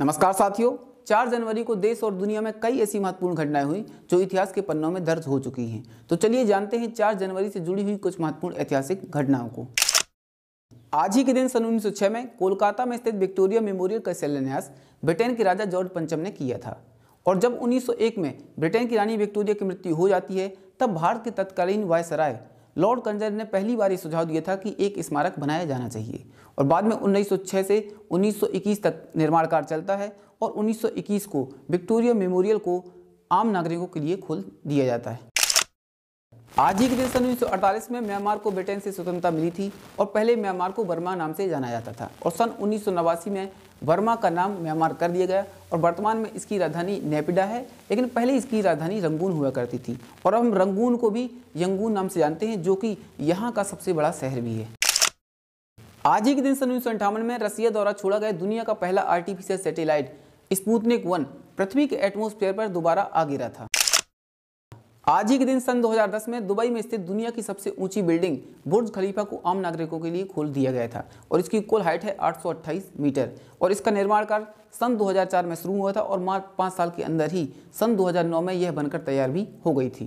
नमस्कार साथियों चार जनवरी को देश और दुनिया में कई ऐसी महत्वपूर्ण घटनाएं हुई जो इतिहास के पन्नों में दर्ज हो चुकी हैं तो चलिए जानते हैं चार जनवरी से जुड़ी हुई कुछ महत्वपूर्ण ऐतिहासिक घटनाओं को आज ही के दिन सन 1906 में कोलकाता में स्थित विक्टोरिया मेमोरियल का शिलान्यास ब्रिटेन के राजा जॉर्ज पंचम ने किया था और जब 1901 में ब्रिटेन की रानी विक्टोरिया की मृत्यु हो जाती है तब भारत के तत्कालीन वायसराय लॉर्ड कंजर ने पहली बार ये सुझाव दिया था कि एक स्मारक बनाया जाना चाहिए और बाद में 1906 से 1921 तक निर्माण कार्य चलता है और 1921 को विक्टोरिया मेमोरियल को आम नागरिकों के लिए खोल दिया जाता है आज ही के दिन सन उन्नीस में म्यांमार को ब्रिटेन से स्वतंत्रता मिली थी और पहले म्यांमार को बर्मा नाम से जाना जाता था और सन उन्नीस में बर्मा का नाम म्यांमार कर दिया गया और वर्तमान में इसकी राजधानी नेपिडा है लेकिन पहले इसकी राजधानी रंगून हुआ करती थी और हम रंगून को भी यंगून नाम से जानते हैं जो कि यहाँ का सबसे बड़ा शहर भी है आज ही के दिन सन उन्नीस में रसिया द्वारा छोड़ा गया दुनिया का पहला आर्टिफिशियल सैटेलाइट स्पूतनिक वन पृथ्वी के एटमोसफेयर पर दोबारा आ गिरा था आज ही के दिन सन 2010 में दुबई में स्थित दुनिया की सबसे ऊंची बिल्डिंग बुर्ज खलीफा को आम नागरिकों के लिए खोल दिया गया था और इसकी कुल हाइट है 828 मीटर और इसका निर्माण कार्य सन 2004 में शुरू हुआ था और मात्र पाँच साल के अंदर ही सन 2009 में यह बनकर तैयार भी हो गई थी